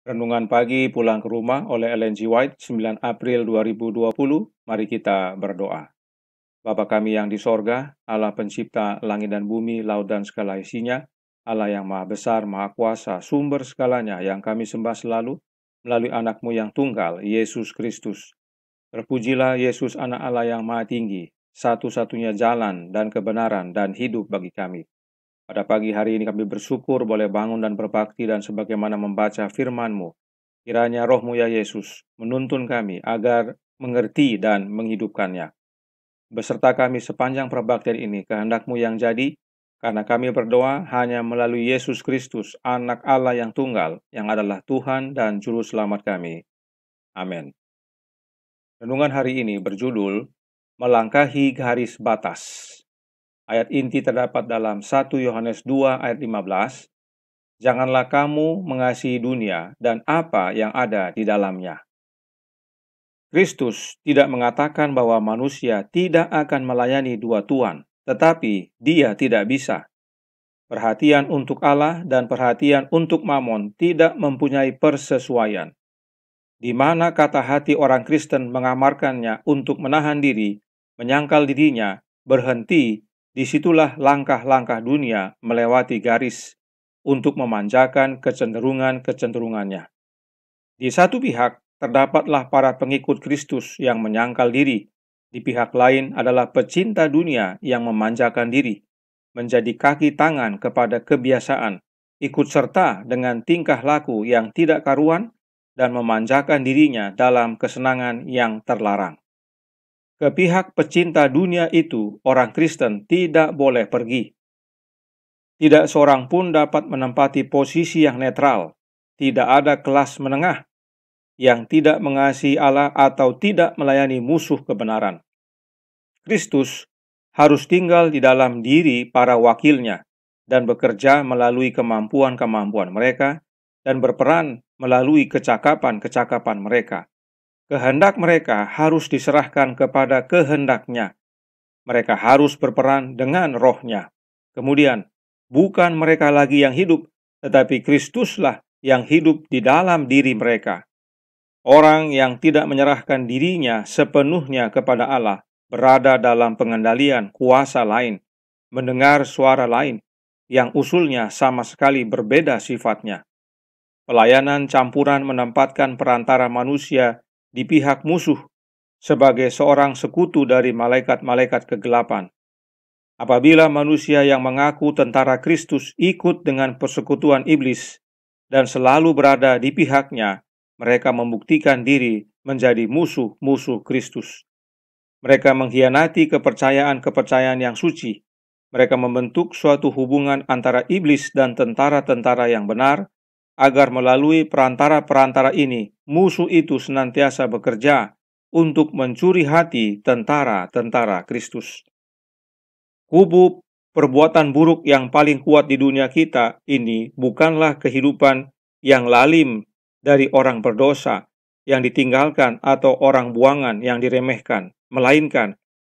Renungan pagi pulang ke rumah oleh Ellen G. White, 9 April 2020. Mari kita berdoa. Bapa kami yang di sorga, Allah pencipta langit dan bumi, laut dan segala isinya, Allah yang maha besar, maha kuasa, sumber segalanya yang kami sembah selalu, melalui anakmu yang tunggal, Yesus Kristus. Terpujilah Yesus anak Allah yang maha tinggi, satu-satunya jalan dan kebenaran dan hidup bagi kami. Pada pagi hari ini kami bersyukur boleh bangun dan berbakti dan sebagaimana membaca firman-Mu. Kiranya rohmu ya Yesus menuntun kami agar mengerti dan menghidupkannya. Beserta kami sepanjang perbaktian ini, kehendakmu yang jadi, karena kami berdoa hanya melalui Yesus Kristus, anak Allah yang tunggal, yang adalah Tuhan dan Juru Selamat kami. Amin. Renungan hari ini berjudul Melangkahi Garis Batas. Ayat inti terdapat dalam 1 Yohanes 2 ayat 15. Janganlah kamu mengasihi dunia dan apa yang ada di dalamnya. Kristus tidak mengatakan bahwa manusia tidak akan melayani dua tuan, tetapi dia tidak bisa. Perhatian untuk Allah dan perhatian untuk Mamon tidak mempunyai persesuaian. Di mana kata hati orang Kristen mengamarkannya untuk menahan diri, menyangkal dirinya, berhenti, disitulah langkah-langkah dunia melewati garis untuk memanjakan kecenderungan-kecenderungannya. Di satu pihak, terdapatlah para pengikut Kristus yang menyangkal diri. Di pihak lain adalah pecinta dunia yang memanjakan diri, menjadi kaki tangan kepada kebiasaan, ikut serta dengan tingkah laku yang tidak karuan dan memanjakan dirinya dalam kesenangan yang terlarang ke pihak pecinta dunia itu, orang Kristen tidak boleh pergi. Tidak seorang pun dapat menempati posisi yang netral. Tidak ada kelas menengah yang tidak mengasihi Allah atau tidak melayani musuh kebenaran. Kristus harus tinggal di dalam diri para wakilnya dan bekerja melalui kemampuan-kemampuan mereka dan berperan melalui kecakapan-kecakapan mereka kehendak mereka harus diserahkan kepada kehendaknya. Mereka harus berperan dengan rohnya. Kemudian, bukan mereka lagi yang hidup, tetapi Kristuslah yang hidup di dalam diri mereka. Orang yang tidak menyerahkan dirinya sepenuhnya kepada Allah berada dalam pengendalian kuasa lain, mendengar suara lain yang usulnya sama sekali berbeda sifatnya. Pelayanan campuran menempatkan perantara manusia di pihak musuh sebagai seorang sekutu dari malaikat-malaikat kegelapan. Apabila manusia yang mengaku tentara Kristus ikut dengan persekutuan iblis dan selalu berada di pihaknya, mereka membuktikan diri menjadi musuh-musuh Kristus. Mereka mengkhianati kepercayaan-kepercayaan yang suci. Mereka membentuk suatu hubungan antara iblis dan tentara-tentara yang benar agar melalui perantara-perantara ini musuh itu senantiasa bekerja untuk mencuri hati tentara-tentara Kristus. Kubu perbuatan buruk yang paling kuat di dunia kita ini bukanlah kehidupan yang lalim dari orang berdosa yang ditinggalkan atau orang buangan yang diremehkan, melainkan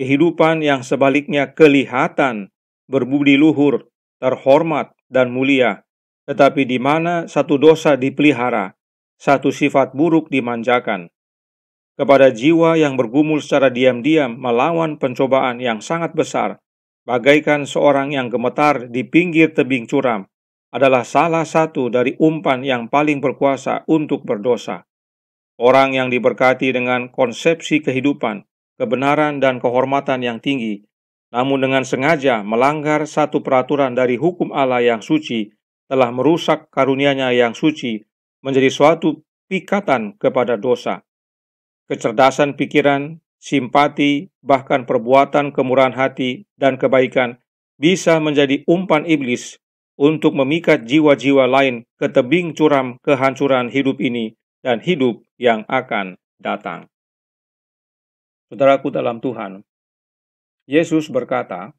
kehidupan yang sebaliknya kelihatan berbudi luhur, terhormat, dan mulia tetapi di mana satu dosa dipelihara, satu sifat buruk dimanjakan. Kepada jiwa yang bergumul secara diam-diam melawan pencobaan yang sangat besar, bagaikan seorang yang gemetar di pinggir tebing curam, adalah salah satu dari umpan yang paling berkuasa untuk berdosa. Orang yang diberkati dengan konsepsi kehidupan, kebenaran, dan kehormatan yang tinggi, namun dengan sengaja melanggar satu peraturan dari hukum Allah yang suci, telah merusak karunia-Nya yang suci menjadi suatu pikatan kepada dosa. Kecerdasan pikiran, simpati, bahkan perbuatan kemurahan hati dan kebaikan bisa menjadi umpan iblis untuk memikat jiwa-jiwa lain ke tebing curam kehancuran hidup ini dan hidup yang akan datang. Saudaraku dalam Tuhan, Yesus berkata,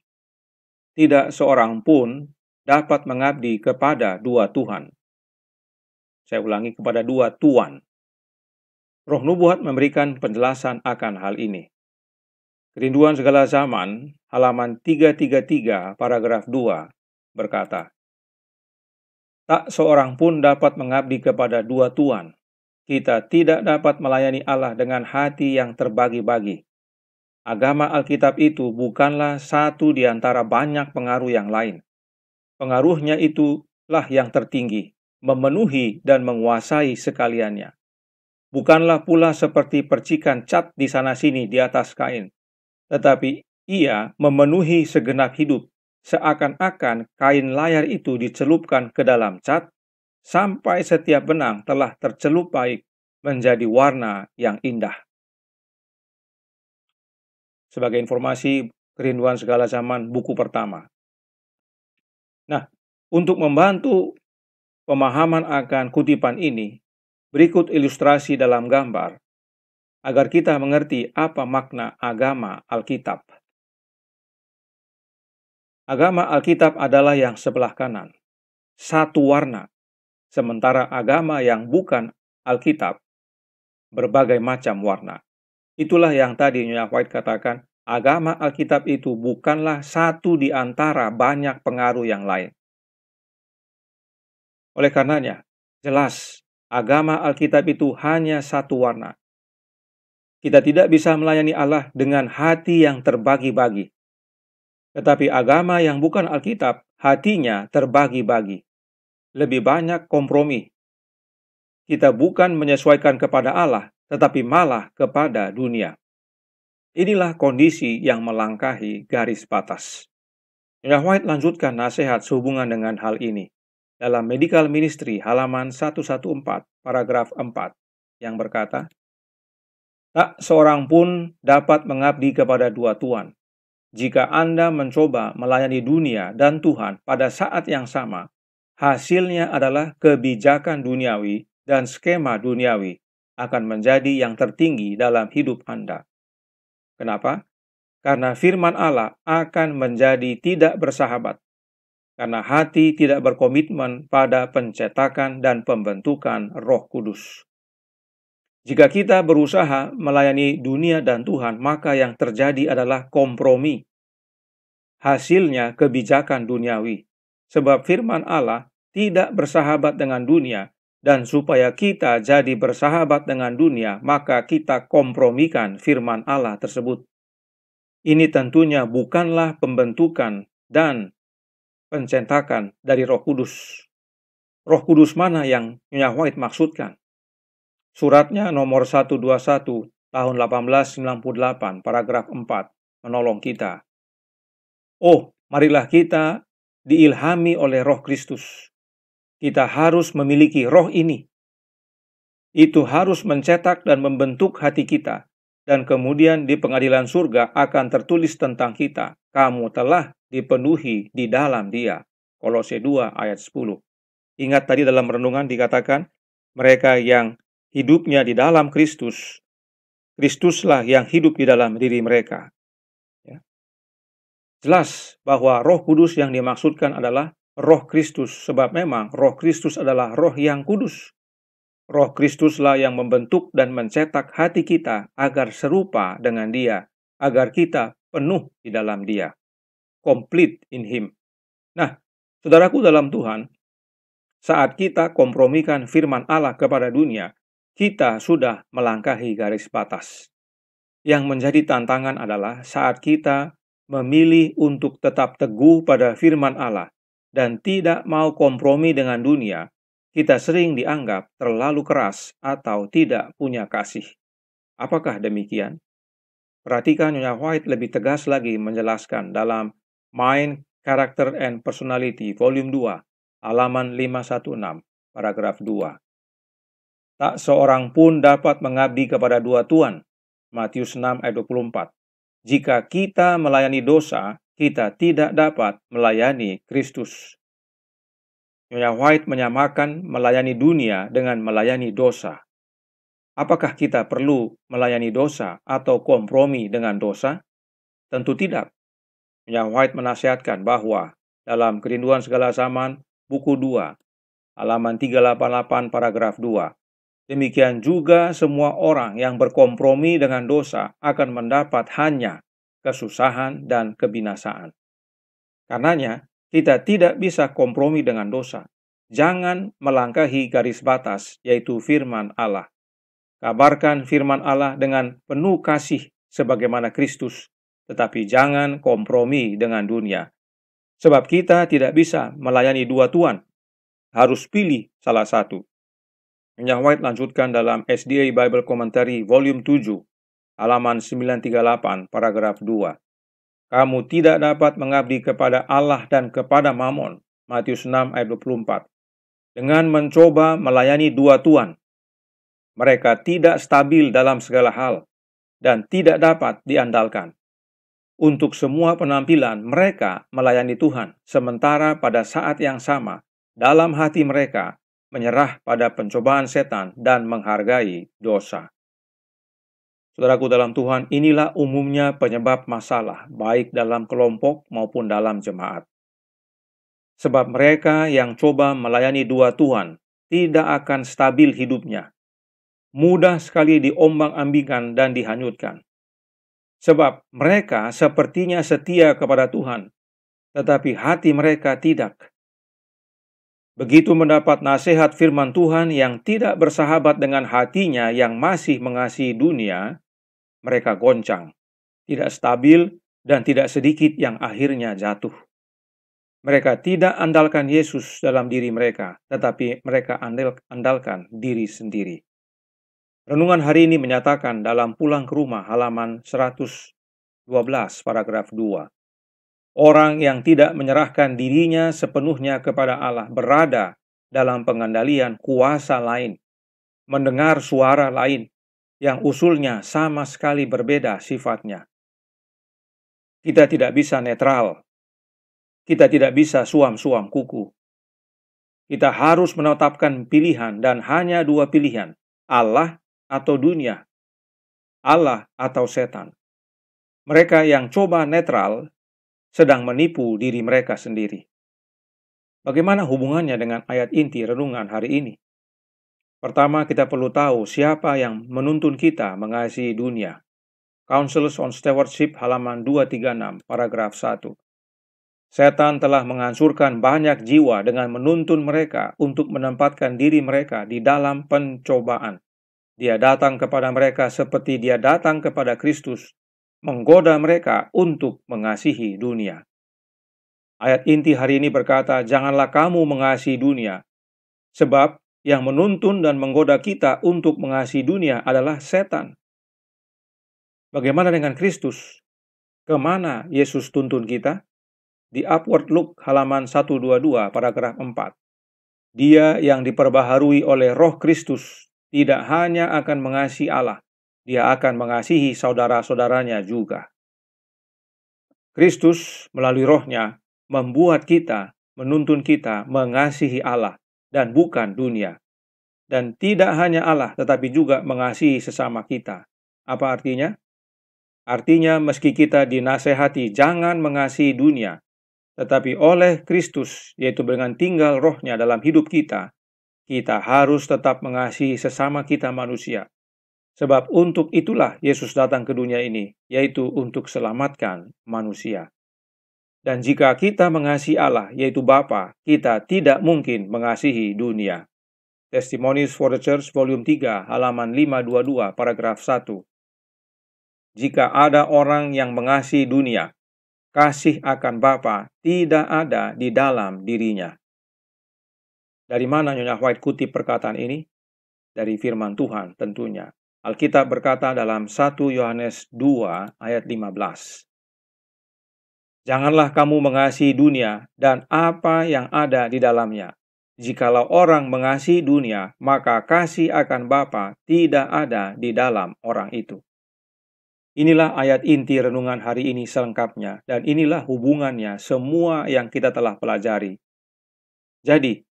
"Tidak seorang pun dapat mengabdi kepada dua Tuhan. Saya ulangi kepada dua Tuhan. Roh Nubuat memberikan penjelasan akan hal ini. Kerinduan segala zaman, halaman 333, paragraf 2, berkata, Tak seorang pun dapat mengabdi kepada dua Tuhan. Kita tidak dapat melayani Allah dengan hati yang terbagi-bagi. Agama Alkitab itu bukanlah satu di antara banyak pengaruh yang lain. Pengaruhnya itulah yang tertinggi, memenuhi dan menguasai sekaliannya. Bukanlah pula seperti percikan cat di sana-sini di atas kain, tetapi ia memenuhi segenap hidup, seakan-akan kain layar itu dicelupkan ke dalam cat, sampai setiap benang telah tercelup baik menjadi warna yang indah. Sebagai informasi, kerinduan segala zaman buku pertama. Nah, untuk membantu pemahaman akan kutipan ini, berikut ilustrasi dalam gambar agar kita mengerti apa makna agama Alkitab. Agama Alkitab adalah yang sebelah kanan, satu warna, sementara agama yang bukan Alkitab berbagai macam warna. Itulah yang tadi Nyonya White katakan, agama Alkitab itu bukanlah satu di antara banyak pengaruh yang lain. Oleh karenanya, jelas agama Alkitab itu hanya satu warna. Kita tidak bisa melayani Allah dengan hati yang terbagi-bagi. Tetapi agama yang bukan Alkitab, hatinya terbagi-bagi. Lebih banyak kompromi. Kita bukan menyesuaikan kepada Allah, tetapi malah kepada dunia. Inilah kondisi yang melangkahi garis batas. Ella White lanjutkan nasihat sehubungan dengan hal ini dalam Medical Ministry halaman 114 paragraf 4 yang berkata, Tak seorang pun dapat mengabdi kepada dua tuan. Jika Anda mencoba melayani dunia dan Tuhan pada saat yang sama, hasilnya adalah kebijakan duniawi dan skema duniawi akan menjadi yang tertinggi dalam hidup Anda. Kenapa? Karena firman Allah akan menjadi tidak bersahabat. Karena hati tidak berkomitmen pada pencetakan dan pembentukan Roh Kudus. Jika kita berusaha melayani dunia dan Tuhan, maka yang terjadi adalah kompromi. Hasilnya kebijakan duniawi, sebab firman Allah tidak bersahabat dengan dunia, dan supaya kita jadi bersahabat dengan dunia, maka kita kompromikan firman Allah tersebut. Ini tentunya bukanlah pembentukan dan pencetakan dari Roh Kudus. Roh Kudus mana yang Nyonya maksudkan? Suratnya nomor 121 tahun 1898 paragraf 4 menolong kita. Oh, marilah kita diilhami oleh Roh Kristus kita harus memiliki roh ini. Itu harus mencetak dan membentuk hati kita, dan kemudian di pengadilan surga akan tertulis tentang kita. Kamu telah dipenuhi di dalam dia. Kolose 2 ayat 10. Ingat tadi dalam renungan dikatakan, mereka yang hidupnya di dalam Kristus, Kristuslah yang hidup di dalam diri mereka. Ya. Jelas bahwa roh kudus yang dimaksudkan adalah roh Kristus, sebab memang roh Kristus adalah roh yang kudus. Roh Kristuslah yang membentuk dan mencetak hati kita agar serupa dengan Dia, agar kita penuh di dalam Dia, complete in Him. Nah, saudaraku dalam Tuhan, saat kita kompromikan firman Allah kepada dunia, kita sudah melangkahi garis batas. Yang menjadi tantangan adalah saat kita memilih untuk tetap teguh pada firman Allah dan tidak mau kompromi dengan dunia, kita sering dianggap terlalu keras atau tidak punya kasih. Apakah demikian? Perhatikan Nyonya White lebih tegas lagi menjelaskan dalam Mind, Character, and Personality, Volume 2, halaman 516, paragraf 2. Tak seorang pun dapat mengabdi kepada dua tuan, Matius 6 ayat 24. Jika kita melayani dosa, kita tidak dapat melayani Kristus. Nyonya White menyamakan melayani dunia dengan melayani dosa. Apakah kita perlu melayani dosa atau kompromi dengan dosa? Tentu tidak. Nyonya White menasihatkan bahwa dalam Kerinduan Segala Zaman, buku 2, halaman 388 paragraf 2, Demikian juga semua orang yang berkompromi dengan dosa akan mendapat hanya kesusahan, dan kebinasaan. Karenanya, kita tidak bisa kompromi dengan dosa. Jangan melangkahi garis batas, yaitu firman Allah. Kabarkan firman Allah dengan penuh kasih sebagaimana Kristus, tetapi jangan kompromi dengan dunia. Sebab kita tidak bisa melayani dua tuan, harus pilih salah satu. Minyak White lanjutkan dalam SDA Bible Commentary Volume 7 halaman 938, paragraf 2. Kamu tidak dapat mengabdi kepada Allah dan kepada Mammon, Matius 6 ayat 24, dengan mencoba melayani dua tuan. Mereka tidak stabil dalam segala hal dan tidak dapat diandalkan. Untuk semua penampilan, mereka melayani Tuhan, sementara pada saat yang sama, dalam hati mereka menyerah pada pencobaan setan dan menghargai dosa. Saudaraku dalam Tuhan, inilah umumnya penyebab masalah, baik dalam kelompok maupun dalam jemaat. Sebab mereka yang coba melayani dua Tuhan tidak akan stabil hidupnya. Mudah sekali diombang-ambingkan dan dihanyutkan. Sebab mereka sepertinya setia kepada Tuhan, tetapi hati mereka tidak. Begitu mendapat nasihat firman Tuhan yang tidak bersahabat dengan hatinya yang masih mengasihi dunia, mereka goncang, tidak stabil, dan tidak sedikit yang akhirnya jatuh. Mereka tidak andalkan Yesus dalam diri mereka, tetapi mereka andalkan diri sendiri. Renungan hari ini menyatakan dalam pulang ke rumah halaman 112 paragraf 2. Orang yang tidak menyerahkan dirinya sepenuhnya kepada Allah berada dalam pengendalian kuasa lain, mendengar suara lain, yang usulnya sama sekali berbeda sifatnya. Kita tidak bisa netral. Kita tidak bisa suam-suam kuku. Kita harus menetapkan pilihan dan hanya dua pilihan, Allah atau dunia, Allah atau setan. Mereka yang coba netral sedang menipu diri mereka sendiri. Bagaimana hubungannya dengan ayat inti renungan hari ini? Pertama, kita perlu tahu siapa yang menuntun kita mengasihi dunia. Councils on Stewardship halaman 236, paragraf 1. Setan telah menghancurkan banyak jiwa dengan menuntun mereka untuk menempatkan diri mereka di dalam pencobaan. Dia datang kepada mereka seperti dia datang kepada Kristus, menggoda mereka untuk mengasihi dunia. Ayat inti hari ini berkata, "Janganlah kamu mengasihi dunia, sebab yang menuntun dan menggoda kita untuk mengasihi dunia adalah setan. Bagaimana dengan Kristus? Kemana Yesus tuntun kita? Di Upward Look halaman 122 paragraf 4. Dia yang diperbaharui oleh roh Kristus tidak hanya akan mengasihi Allah, dia akan mengasihi saudara-saudaranya juga. Kristus melalui rohnya membuat kita, menuntun kita mengasihi Allah dan bukan dunia. Dan tidak hanya Allah, tetapi juga mengasihi sesama kita. Apa artinya? Artinya, meski kita dinasehati, jangan mengasihi dunia, tetapi oleh Kristus, yaitu dengan tinggal rohnya dalam hidup kita, kita harus tetap mengasihi sesama kita manusia. Sebab untuk itulah Yesus datang ke dunia ini, yaitu untuk selamatkan manusia. Dan jika kita mengasihi Allah, yaitu Bapa, kita tidak mungkin mengasihi dunia. Testimonies for the Church volume 3 halaman 522 paragraf 1. Jika ada orang yang mengasihi dunia, kasih akan Bapa tidak ada di dalam dirinya. Dari mana Nyonya White kutip perkataan ini? Dari firman Tuhan tentunya. Alkitab berkata dalam 1 Yohanes 2 ayat 15. Janganlah kamu mengasihi dunia dan apa yang ada di dalamnya. Jikalau orang mengasihi dunia, maka kasih akan Bapa tidak ada di dalam orang itu. Inilah ayat inti renungan hari ini selengkapnya, dan inilah hubungannya semua yang kita telah pelajari. Jadi,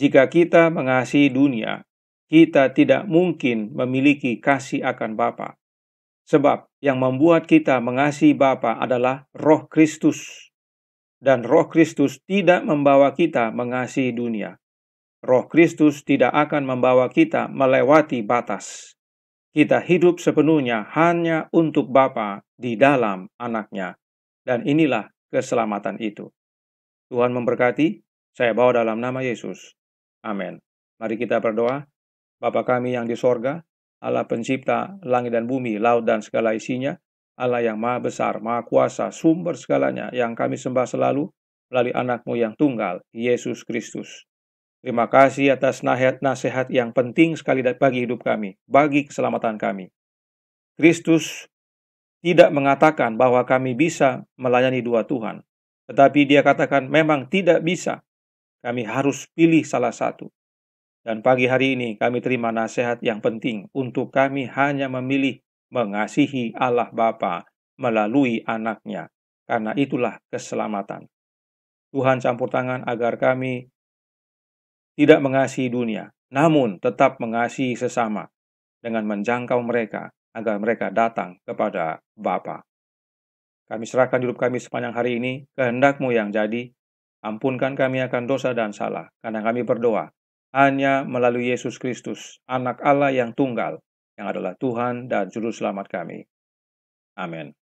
jika kita mengasihi dunia, kita tidak mungkin memiliki kasih akan Bapa. Sebab yang membuat kita mengasihi Bapa adalah Roh Kristus. Dan Roh Kristus tidak membawa kita mengasihi dunia. Roh Kristus tidak akan membawa kita melewati batas. Kita hidup sepenuhnya hanya untuk Bapa di dalam anaknya. Dan inilah keselamatan itu. Tuhan memberkati, saya bawa dalam nama Yesus. Amin. Mari kita berdoa. Bapa kami yang di sorga, Allah pencipta langit dan bumi, laut dan segala isinya, Allah yang maha besar, maha kuasa, sumber segalanya yang kami sembah selalu melalui anakmu yang tunggal, Yesus Kristus. Terima kasih atas nasihat yang penting sekali bagi hidup kami, bagi keselamatan kami. Kristus tidak mengatakan bahwa kami bisa melayani dua Tuhan, tetapi dia katakan memang tidak bisa. Kami harus pilih salah satu. Dan pagi hari ini kami terima nasihat yang penting untuk kami hanya memilih mengasihi Allah Bapa melalui anaknya. Karena itulah keselamatan. Tuhan campur tangan agar kami tidak mengasihi dunia, namun tetap mengasihi sesama dengan menjangkau mereka agar mereka datang kepada Bapa. Kami serahkan hidup kami sepanjang hari ini, kehendakmu yang jadi, ampunkan kami akan dosa dan salah, karena kami berdoa hanya melalui Yesus Kristus, anak Allah yang tunggal, yang adalah Tuhan dan Juru Selamat kami. Amin.